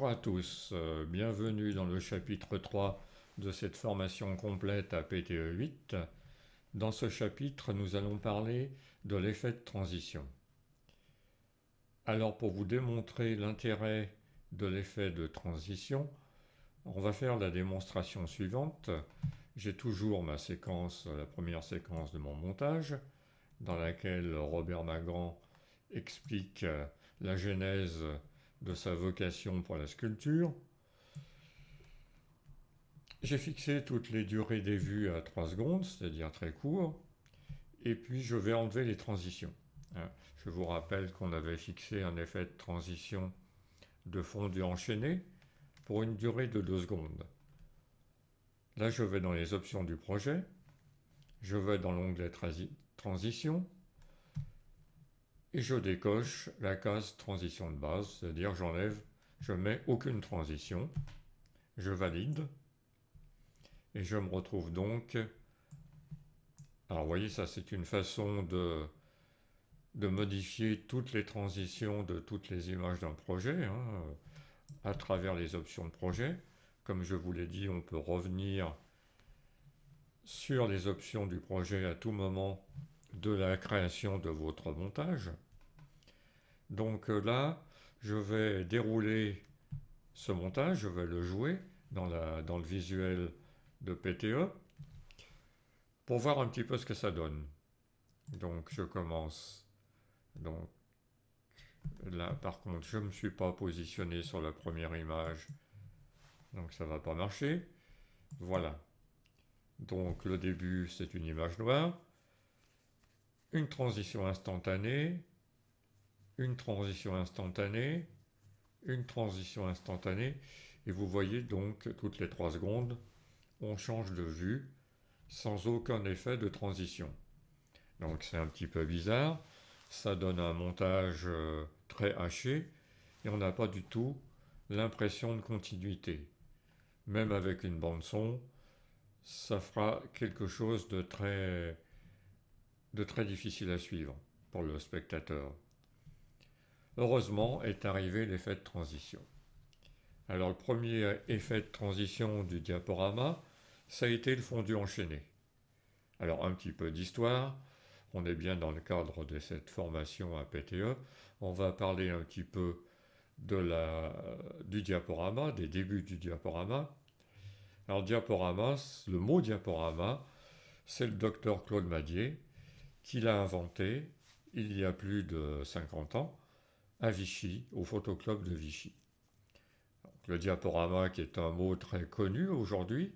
Bonjour à tous, euh, bienvenue dans le chapitre 3 de cette formation complète à PTE 8. Dans ce chapitre, nous allons parler de l'effet de transition. Alors pour vous démontrer l'intérêt de l'effet de transition, on va faire la démonstration suivante. J'ai toujours ma séquence, la première séquence de mon montage, dans laquelle Robert Magan explique euh, la genèse de sa vocation pour la sculpture. J'ai fixé toutes les durées des vues à 3 secondes, c'est-à-dire très court, et puis je vais enlever les transitions. Hein. Je vous rappelle qu'on avait fixé un effet de transition de fondu enchaîné pour une durée de 2 secondes. Là, je vais dans les options du projet, je vais dans l'onglet Transition, et je décoche la case transition de base, c'est-à-dire j'enlève, je mets aucune transition, je valide, et je me retrouve donc... Alors vous voyez, ça c'est une façon de, modifier toutes les transitions de toutes les images d'un projet hein, à travers les options de projet. Comme je vous l'ai dit, on peut revenir sur les options du projet à tout moment de la création de votre montage. Donc euh, là, je vais dérouler ce montage, je vais le jouer dans, le visuel de PTE pour voir un petit peu ce que ça donne. Donc je commence. Donc là par contre je ne me suis pas positionné sur la première image. Donc ça ne va pas marcher. Voilà. Donc le début c'est une image noire une transition instantanée, une transition instantanée, une transition instantanée, et vous voyez donc toutes les trois secondes, on change de vue sans aucun effet de transition. Donc c'est un petit peu bizarre, ça donne un montage euh, très haché, et on n'a pas du tout l'impression de continuité. Même avec une bande son, ça fera quelque chose de très de très difficile à suivre pour le spectateur. Heureusement est arrivé l'effet de transition. Alors le premier effet de transition du diaporama, ça a été le fondu enchaîné. Alors un petit peu d'histoire, on est bien dans le cadre de cette formation à PTE, on va parler un petit peu du diaporama, des débuts du diaporama. Alors diaporama, le mot diaporama, c'est le docteur Claude Madier, qu'il a inventé il y a plus de 50 ans à Vichy, au photoclub de Vichy. le diaporama, qui est un mot très connu aujourd'hui,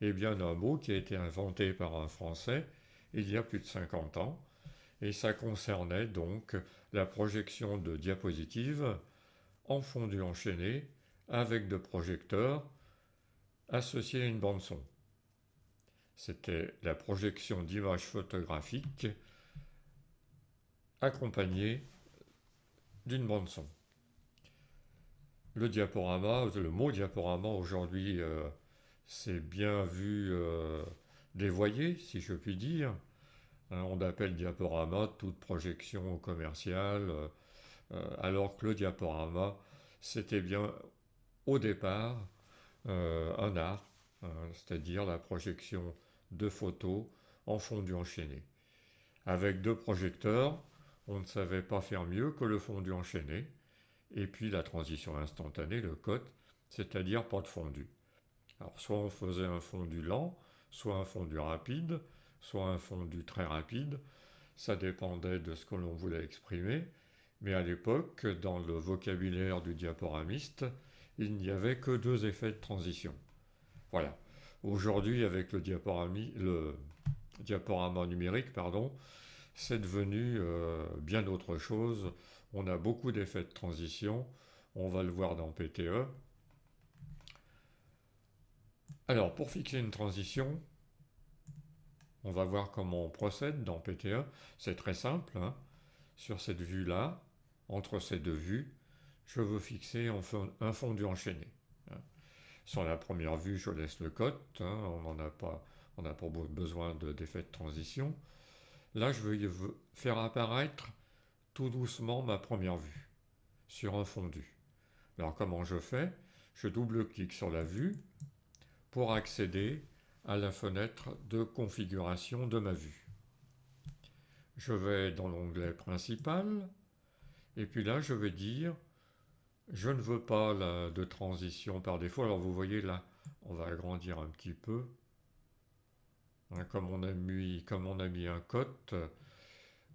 est bien un mot qui a été inventé par un Français il y a plus de 50 ans, et ça concernait donc la projection de diapositives en fondu enchaîné avec de projecteurs associés à une bande son. C'était la projection d'images photographiques accompagnée d'une bande son. Le diaporama, euh, le mot diaporama aujourd'hui, euh, c'est bien vu euh, dévoyé, si je puis dire. Hein, on appelle diaporama toute projection commerciale, alors que le diaporama, c'était bien au départ un art, hein, c'est-à-dire la projection de photos en fondu enchaîné. Avec deux projecteurs, on ne savait pas faire mieux que le fondu enchaîné, et puis la transition instantanée, le cote, c'est-à-dire pas de fondu. Alors soit on faisait un fondu lent, soit un fondu rapide, soit un fondu très rapide, ça dépendait de ce que l'on voulait exprimer, mais à l'époque, dans le vocabulaire du diaporamiste, il n'y avait que deux effets de transition. Voilà. Aujourd'hui, avec le diaporama, numérique, pardon, c'est devenu euh, bien autre chose. On a beaucoup d'effets de transition. On va le voir dans PTE. Alors, pour fixer une transition, on va voir comment on procède dans PTE. C'est très simple. Hein. Sur cette vue-là, entre ces deux vues, je veux fixer un fondu enchaîné. Sur la première vue, je laisse le code. Hein, on a n'a pas besoin d'effet de, de transition. Là, je veux faire apparaître tout doucement ma première vue sur un fondu. Alors comment je fais Je double-clique sur la vue pour accéder à la fenêtre de configuration de ma vue. Je vais dans l'onglet principal et puis là je vais dire je ne veux pas de transition par défaut. Alors vous voyez là, on va agrandir un petit peu. Hein, comme, on a mis, comme on a mis un code,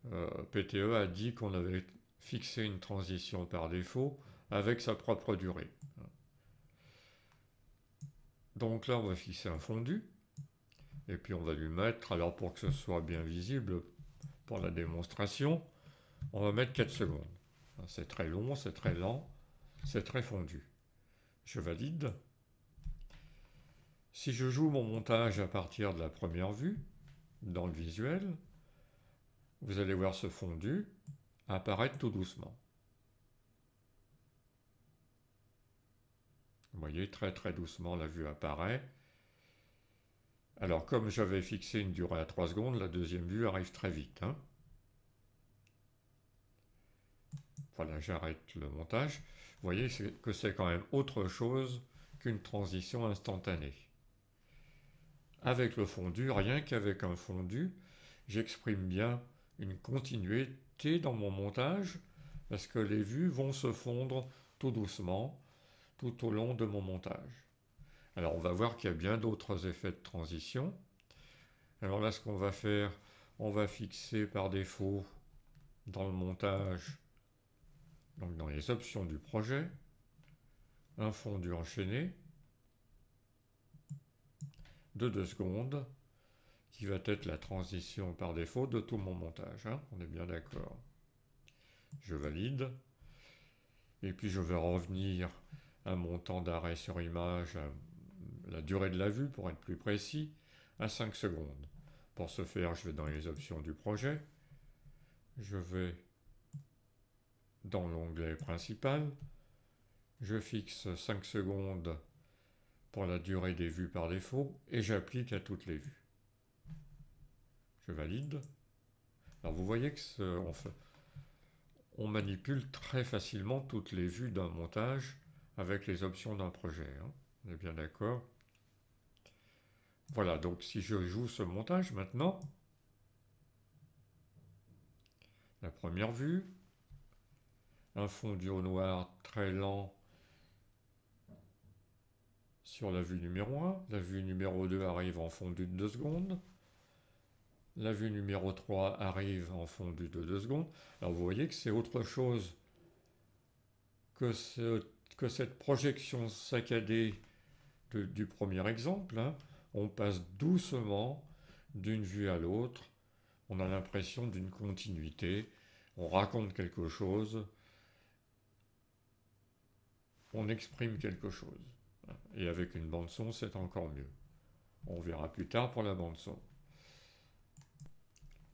PTE euh, e a dit qu'on avait fixé une transition par défaut avec sa propre durée. Donc là, on va fixer un fondu. Et puis on va lui mettre, alors pour que ce soit bien visible pour la démonstration, on va mettre 4 secondes. Hein, c'est très long, c'est très lent. C'est très fondu. Je valide. Si je joue mon montage à partir de la première vue, dans le visuel, vous allez voir ce fondu apparaître tout doucement. Vous voyez, très très doucement, la vue apparaît. Alors, comme j'avais fixé une durée à 3 secondes, la deuxième vue arrive très vite. Hein. voilà, j'arrête le montage. Vous voyez que c'est quand même autre chose qu'une transition instantanée. Avec le fondu, rien qu'avec un fondu, j'exprime bien une continuité dans mon montage parce que les vues vont se fondre tout doucement tout au long de mon montage. Alors on va voir qu'il y a bien d'autres effets de transition. Alors là ce qu'on va faire, on va fixer par défaut dans le montage donc dans les options du projet, un fondu enchaîné de 2 secondes, qui va être la transition par défaut de tout mon montage. Hein. on est bien d'accord. Je valide. Et puis je vais revenir à mon temps d'arrêt sur image, euh, la durée de la vue pour être plus précis, à 5 secondes. Pour ce faire, je vais dans les options du projet. Je vais dans l'onglet principal. Je fixe 5 secondes pour la durée des vues par défaut et j'applique à toutes les vues. Je valide. Alors vous voyez que on, manipule très facilement toutes les vues d'un montage avec les options d'un projet. Hein. On est bien d'accord Voilà, donc si je joue ce montage maintenant, la première vue, un fondu noir très lent sur la vue numéro 1. La vue numéro 2 arrive en fondu de 2 secondes. La vue numéro 3 arrive en fondu de 2 secondes. Alors vous voyez que c'est autre chose que, cette projection saccadée du premier exemple. Hein. On passe doucement d'une vue à l'autre. On a l'impression d'une continuité. On raconte quelque chose on exprime quelque chose. Et avec une bande son, c'est encore mieux. On verra plus tard pour la bande son.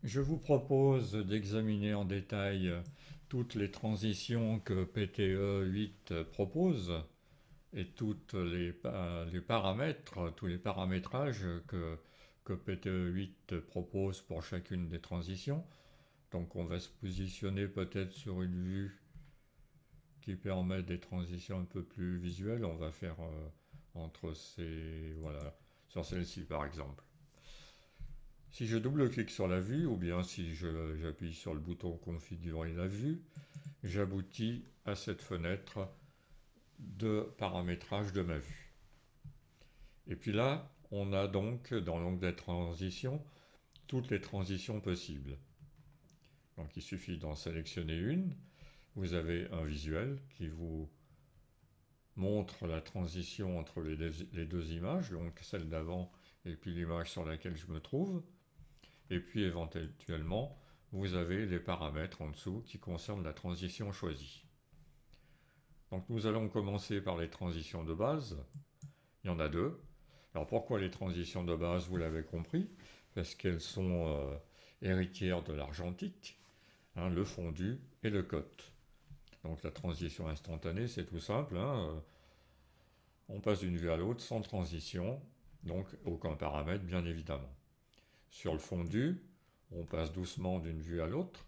Je vous propose d'examiner en détail euh, toutes les transitions que PTE 8 propose et tous les, les, paramètres, tous les paramétrages que, que PTE 8 propose pour chacune des transitions. Donc on va se positionner peut-être sur une vue qui des transitions un peu plus visuelles. On va faire euh, entre ces... Voilà, sur celle-ci par exemple. Si je double-clique sur la vue, ou bien si j'appuie sur le bouton Configurer la vue, j'aboutis à cette fenêtre de paramétrage de ma vue. Et puis là, on a donc dans l'onglet des transitions toutes les transitions possibles. Donc il suffit d'en sélectionner une. Vous avez un visuel qui vous montre la transition entre les deux, images, donc celle d'avant et puis l'image sur laquelle je me trouve. Et puis éventuellement, vous avez les paramètres en dessous qui concernent la transition choisie. Donc nous allons commencer par les transitions de base. Il y en a deux. Alors pourquoi les transitions de base, vous l'avez compris, parce qu'elles sont euh, héritières de l'argentique, hein, le fondu et le cote. Donc la transition instantanée, c'est tout simple. Hein. Euh, on passe d'une vue à l'autre sans transition, donc aucun paramètre bien évidemment. Sur le fondu, on passe doucement d'une vue à l'autre,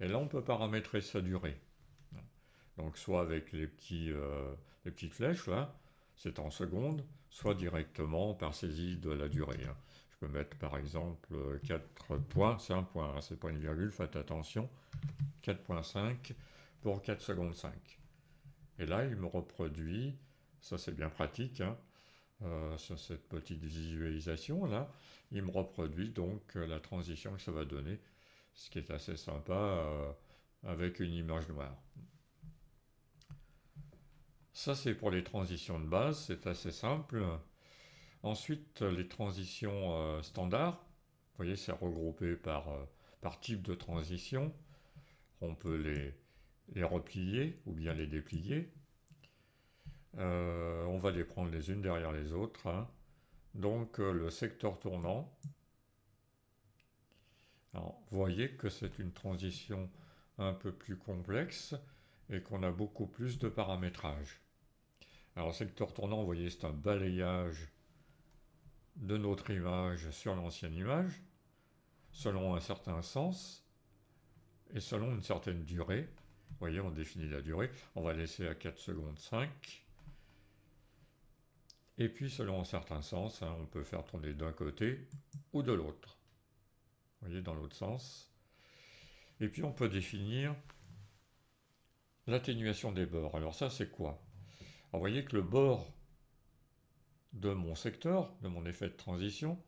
et là on peut paramétrer sa durée. Donc soit avec les, euh, petites flèches, là, hein, c'est en secondes, soit directement par saisie de la durée. Hein. Je peux mettre par exemple 4 points, c'est un point, c'est pas une virgule, faites attention, 4.5 pour 4 secondes 5. Et là, il me reproduit, ça c'est bien pratique, hein. euh, sur cette petite visualisation là, il me reproduit donc euh, la transition que ça va donner, ce qui est assez sympa euh, avec une image noire. Ça c'est pour les transitions de base, c'est assez simple. Ensuite, les transitions standards, vous voyez c'est regroupé par, par type de transition, on peut les, les replier ou bien les déplier. Euh, on va les prendre les unes derrière les autres. Hein. Donc euh, le secteur tournant, vous voyez que c'est une transition un peu plus complexe et qu'on a beaucoup plus de paramétrage. Alors secteur tournant, vous voyez, c'est un balayage de notre image sur l'ancienne image, selon un certain sens et selon une certaine durée voyez, on définit la durée. On va laisser à 4 secondes 5. Et puis, selon un certain sens, hein, on peut faire tourner d'un côté ou de l'autre. Vous voyez, dans l'autre sens. Et puis, on peut définir l'atténuation des bords. Alors ça, c'est quoi Vous voyez que le bord de mon secteur, de mon effet de transition,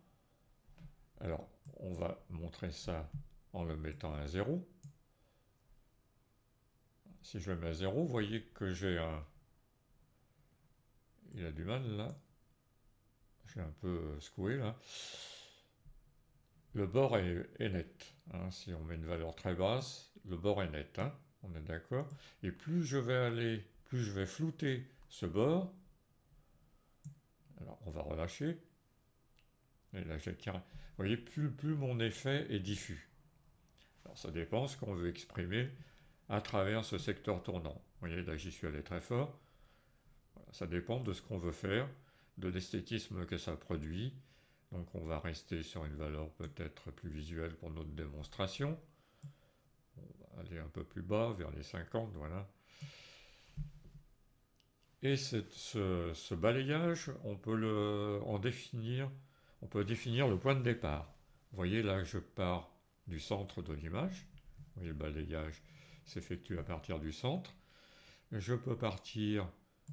alors on va montrer ça en le mettant à 0. Si je le mets à 0, vous voyez que j'ai un... Il a du mal, là. Je J'ai un peu euh, secoué, là. Le bord est, net. Hein. Si on met une valeur très basse, le bord est net. Hein. On est d'accord Et plus je vais aller, plus je vais flouter ce bord, alors on va relâcher. Et là, j'ai Vous voyez, plus, plus mon effet est diffus. Alors ça dépend ce qu'on veut exprimer à travers ce secteur tournant. Vous voyez, là j'y suis allé très fort. ça dépend de ce qu'on veut faire, de l'esthétisme que ça produit. Donc on va rester sur une valeur peut-être plus visuelle pour notre démonstration. On va aller un peu plus bas, vers les 50, voilà. Et ce, balayage, on peut le, en définir, on peut définir le point de départ. Vous voyez là, je pars du centre de l'image. Vous voyez le balayage s'effectue à partir du centre. Je peux partir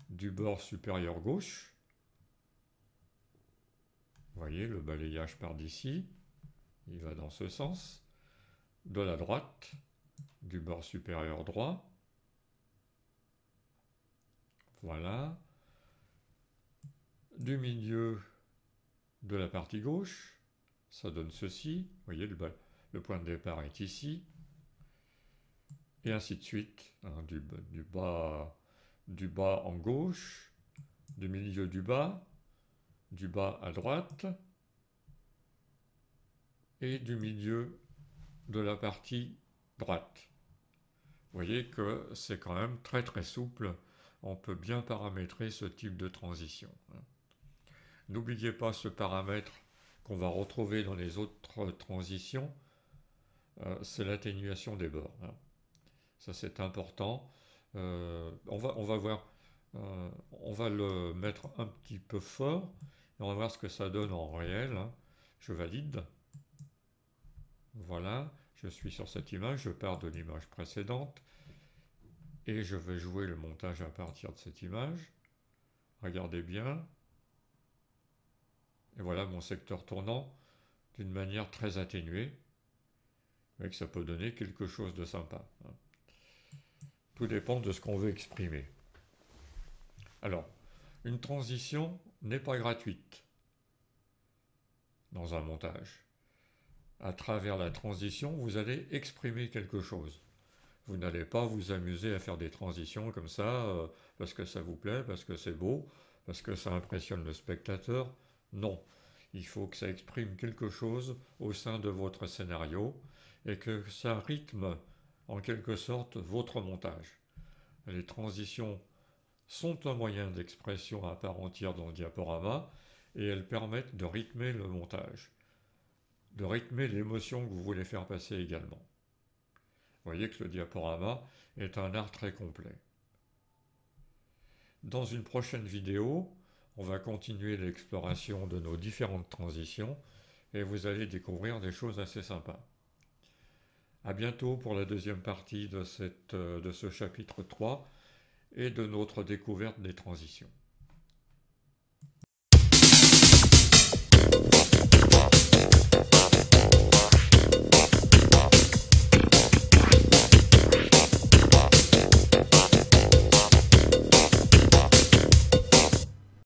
du bord supérieur gauche. Vous voyez, le balayage part d'ici, il va dans ce sens, de la droite, du bord supérieur droit. Voilà. Du milieu de la partie gauche, ça donne ceci. Vous voyez, le, le point de départ est ici, et ainsi de suite, hein, du, bas, du bas en gauche, du milieu du bas, du bas à droite, et du milieu de la partie droite. Vous voyez que c'est quand même très très souple, on peut bien paramétrer ce type de transition. Hein. N'oubliez pas ce paramètre qu'on va retrouver dans les autres transitions, euh, c'est l'atténuation des bords. Hein. Ça, c'est important. Euh, on, va, on va voir. Euh, on va le mettre un petit peu fort et on va voir ce que ça donne en réel. Hein. Je valide. Voilà, je suis sur cette image, je pars de l'image précédente et je vais jouer le montage à partir de cette image. Regardez bien. Et voilà mon secteur tournant d'une manière très atténuée, mais que ça peut donner quelque chose de sympa. Hein. Tout dépend de ce qu'on veut exprimer. Alors, une transition n'est pas gratuite dans un montage. À travers la transition, vous allez exprimer quelque chose. Vous n'allez pas vous amuser à faire des transitions comme ça, euh, parce que ça vous plaît, parce que c'est beau, parce que ça impressionne le spectateur. Non, il faut que ça exprime quelque chose au sein de votre scénario et que ça rythme en quelque sorte votre montage. Les transitions sont un moyen d'expression à part entière dans le diaporama et elles permettent de rythmer le montage, de rythmer l'émotion que vous voulez faire passer également. Vous voyez que le diaporama est un art très complet. Dans une prochaine vidéo, on va continuer l'exploration de nos différentes transitions et vous allez découvrir des choses assez sympas. À bientôt pour la deuxième partie de, euh, de ce chapitre 3 et de notre découverte des transitions.